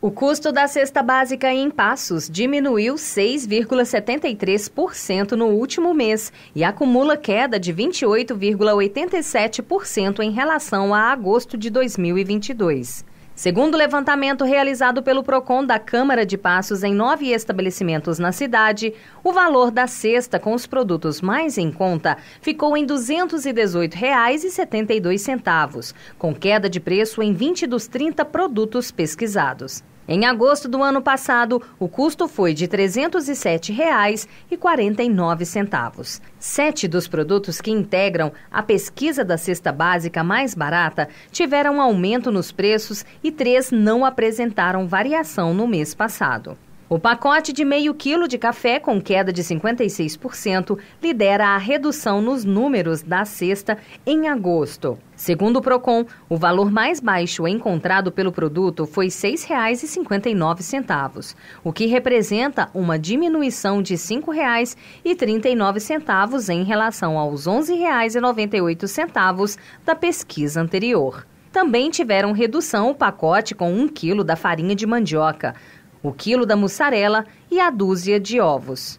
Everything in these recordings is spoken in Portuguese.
O custo da cesta básica em Passos diminuiu 6,73% no último mês e acumula queda de 28,87% em relação a agosto de 2022. Segundo o levantamento realizado pelo PROCON da Câmara de Passos em nove estabelecimentos na cidade, o valor da cesta com os produtos mais em conta ficou em R$ 218,72, com queda de preço em 20 dos 30 produtos pesquisados. Em agosto do ano passado, o custo foi de R$ 307,49. Sete dos produtos que integram a pesquisa da cesta básica mais barata tiveram aumento nos preços e três não apresentaram variação no mês passado. O pacote de meio quilo de café, com queda de 56%, lidera a redução nos números da sexta em agosto. Segundo o PROCON, o valor mais baixo encontrado pelo produto foi R$ 6,59, o que representa uma diminuição de R$ 5,39 em relação aos R$ 11,98 da pesquisa anterior. Também tiveram redução o pacote com 1 quilo da farinha de mandioca, o quilo da mussarela e a dúzia de ovos.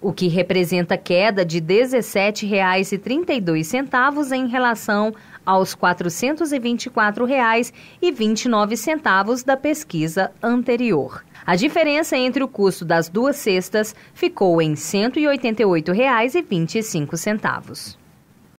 o que representa queda de R$ 17,32 em relação aos R$ 424,29 da pesquisa anterior. A diferença entre o custo das duas cestas ficou em R$ 188,25.